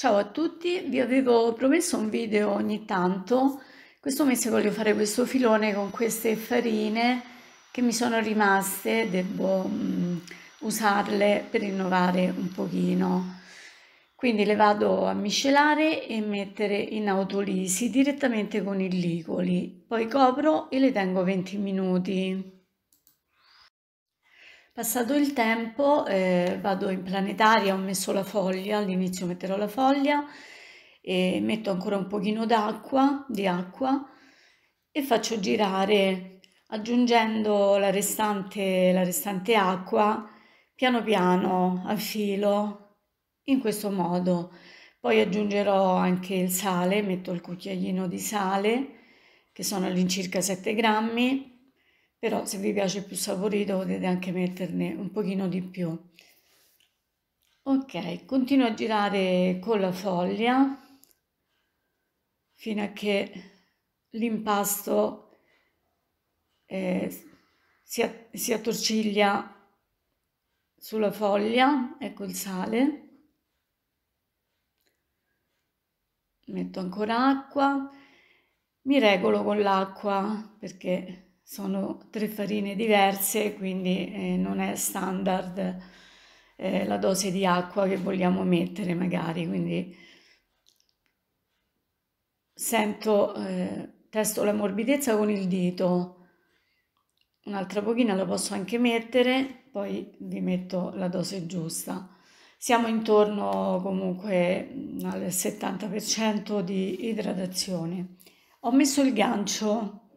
Ciao a tutti, vi avevo promesso un video ogni tanto, questo mese voglio fare questo filone con queste farine che mi sono rimaste, devo mm, usarle per rinnovare un pochino. Quindi le vado a miscelare e mettere in autolisi direttamente con i licoli, poi copro e le tengo 20 minuti. Passato il tempo eh, vado in planetaria, ho messo la foglia, all'inizio metterò la foglia, e metto ancora un pochino d'acqua, di acqua, e faccio girare aggiungendo la restante, la restante acqua piano piano a filo, in questo modo. Poi aggiungerò anche il sale, metto il cucchiaino di sale, che sono all'incirca 7 grammi, però se vi piace più saporito potete anche metterne un pochino di più ok continuo a girare con la foglia fino a che l'impasto eh, si, si attorciglia sulla foglia ecco il sale metto ancora acqua mi regolo con l'acqua perché sono tre farine diverse, quindi eh, non è standard eh, la dose di acqua che vogliamo mettere magari, quindi sento, eh, testo la morbidezza con il dito, un'altra pochina la posso anche mettere, poi vi metto la dose giusta. Siamo intorno comunque al 70% di idratazione. Ho messo il gancio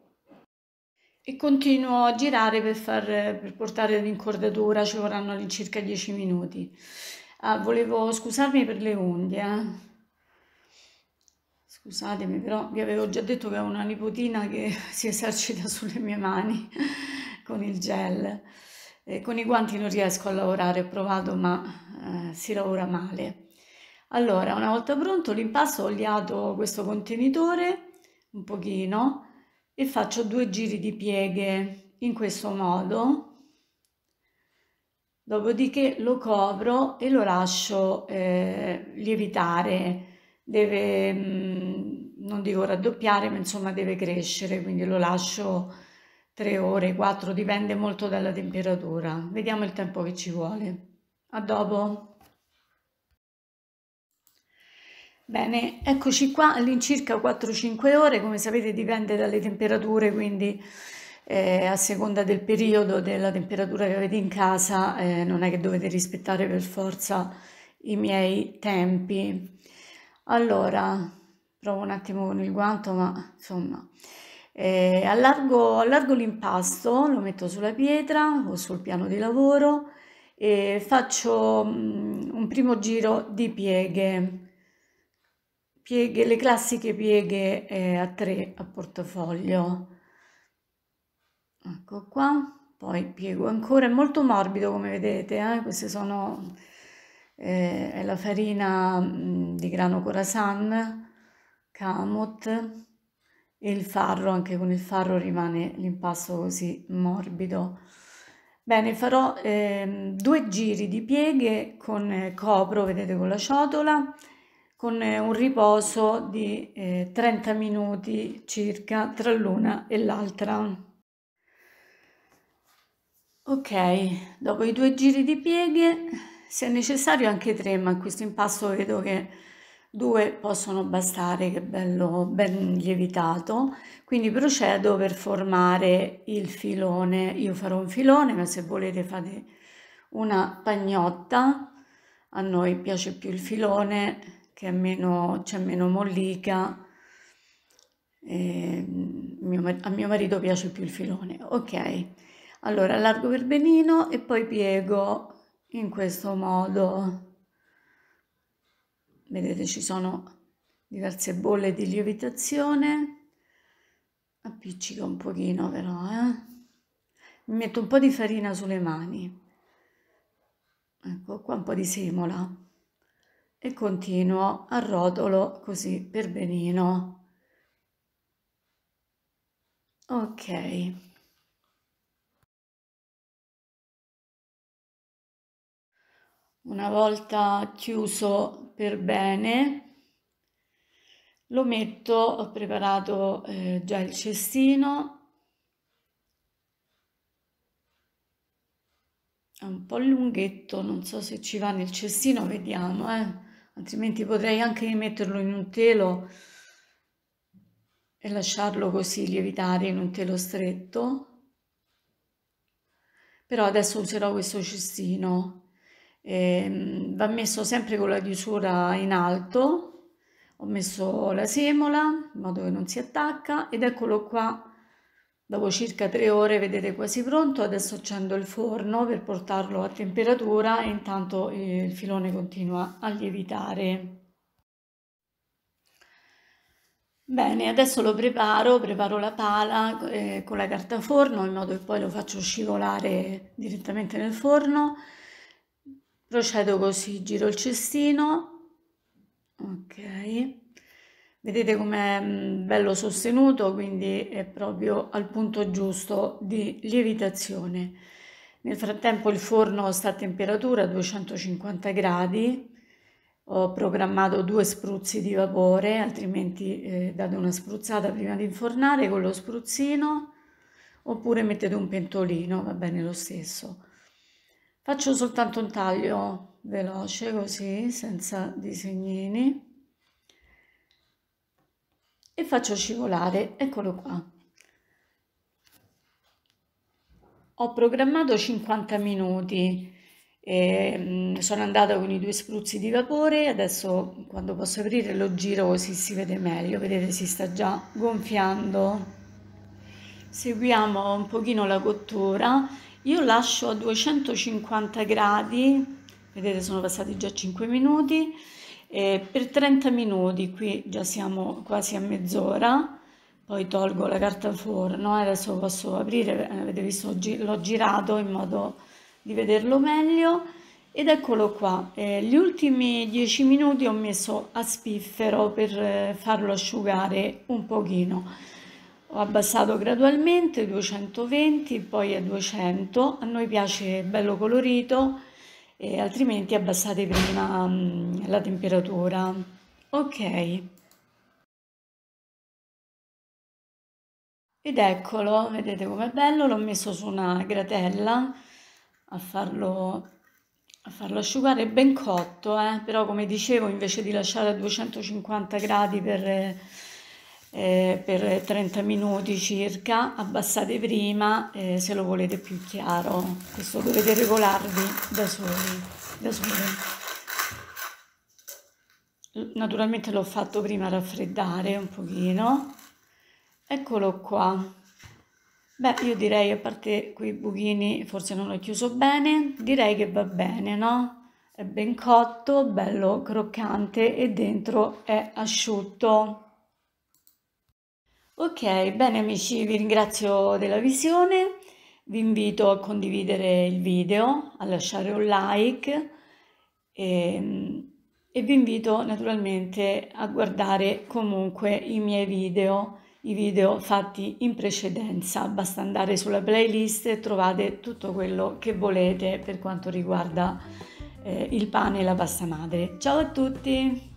e continuo a girare per, far, per portare l'incordatura, ci vorranno all'incirca 10 minuti. Ah, volevo scusarmi per le unghie, eh. scusatemi però vi avevo già detto che ho una nipotina che si esercita sulle mie mani con il gel. Eh, con i guanti non riesco a lavorare, ho provato ma eh, si lavora male. Allora, una volta pronto l'impasto ho oliato questo contenitore un pochino, e faccio due giri di pieghe in questo modo dopodiché lo copro e lo lascio eh, lievitare deve mm, non dico raddoppiare ma insomma deve crescere quindi lo lascio tre ore quattro dipende molto dalla temperatura vediamo il tempo che ci vuole a dopo Bene, eccoci qua all'incirca 4-5 ore, come sapete dipende dalle temperature, quindi eh, a seconda del periodo, della temperatura che avete in casa, eh, non è che dovete rispettare per forza i miei tempi. Allora, provo un attimo con il guanto, ma insomma, eh, allargo, allargo l'impasto, lo metto sulla pietra o sul piano di lavoro e faccio mh, mm, un primo giro di pieghe pieghe, le classiche pieghe eh, a tre a portafoglio. Ecco qua, poi piego ancora, è molto morbido come vedete, eh? queste sono eh, è la farina mh, di grano corasan, camot, e il farro, anche con il farro rimane l'impasto così morbido. Bene, farò eh, due giri di pieghe con eh, copro, vedete con la ciotola, con eh, un riposo di eh, 30 minuti circa tra l'una e l'altra. Ok, dopo i due giri di pieghe, se necessario anche tre, ma in questo impasto vedo che due possono bastare, che bello ben lievitato. Quindi procedo per formare il filone. Io farò un filone, ma se volete fate una pagnotta. A noi piace più il filone, che è meno, c'è meno mollica. Eh, mio, a mio marito piace più il filone. Ok, allora allargo per benino e poi piego in questo modo. Vedete ci sono diverse bolle di lievitazione. Appiccico un pochino però, eh. Mi metto un po' di farina sulle mani. Ecco qua un po' di semola e continuo a rotolo così per benino. Ok. Una volta chiuso per bene, lo metto, ho preparato eh, già il cestino, è un po' lunghetto, non so se ci va nel cestino, vediamo, eh altrimenti potrei anche metterlo in un telo e lasciarlo così lievitare in un telo stretto però adesso userò questo cestino eh, va messo sempre con la chiusura in alto ho messo la semola in modo che non si attacca ed eccolo qua Dopo circa 3 ore vedete quasi pronto, adesso accendo il forno per portarlo a temperatura e intanto eh, il filone continua a lievitare. Bene, adesso lo preparo, preparo la pala eh, con la carta forno in modo che poi lo faccio scivolare direttamente nel forno. Procedo così, giro il cestino, ok, Vedete com'è bello sostenuto, quindi è proprio al punto giusto di lievitazione. Nel frattempo il forno sta a temperatura 250 gradi, ho programmato due spruzzi di vapore, altrimenti eh, date una spruzzata prima di infornare con lo spruzzino oppure mettete un pentolino, va bene lo stesso. Faccio soltanto un taglio veloce così, senza disegnini e faccio scivolare eccolo qua ho programmato 50 minuti e, mm, sono andata con i due spruzzi di vapore adesso quando posso aprire lo giro così si vede meglio vedete si sta già gonfiando seguiamo un pochino la cottura io lascio a 250 gradi vedete sono passati già 5 minuti eh, per 30 minuti, qui già siamo quasi a mezz'ora, poi tolgo la carta forno, adesso posso aprire, eh, avete visto l'ho girato in modo di vederlo meglio ed eccolo qua, eh, gli ultimi 10 minuti ho messo a spiffero per eh, farlo asciugare un pochino. Ho abbassato gradualmente 220, poi a 200, a noi piace bello colorito, e altrimenti abbassate prima mm, la temperatura. Ok. Ed eccolo, vedete com'è bello, l'ho messo su una gratella a farlo, a farlo asciugare ben cotto, eh? però come dicevo invece di lasciare a 250 gradi per eh, per 30 minuti circa, abbassate prima eh, se lo volete più chiaro, questo dovete regolarvi da soli. Da soli. Naturalmente l'ho fatto prima raffreddare un pochino, eccolo qua. Beh, io direi, a parte quei buchini, forse non l'ho chiuso bene, direi che va bene, no? È ben cotto, bello croccante e dentro è asciutto. Ok, bene amici, vi ringrazio della visione, vi invito a condividere il video, a lasciare un like e, ehm, e vi invito naturalmente a guardare comunque i miei video, i video fatti in precedenza. Basta andare sulla playlist e trovate tutto quello che volete per quanto riguarda eh, il pane e la pasta madre. Ciao a tutti!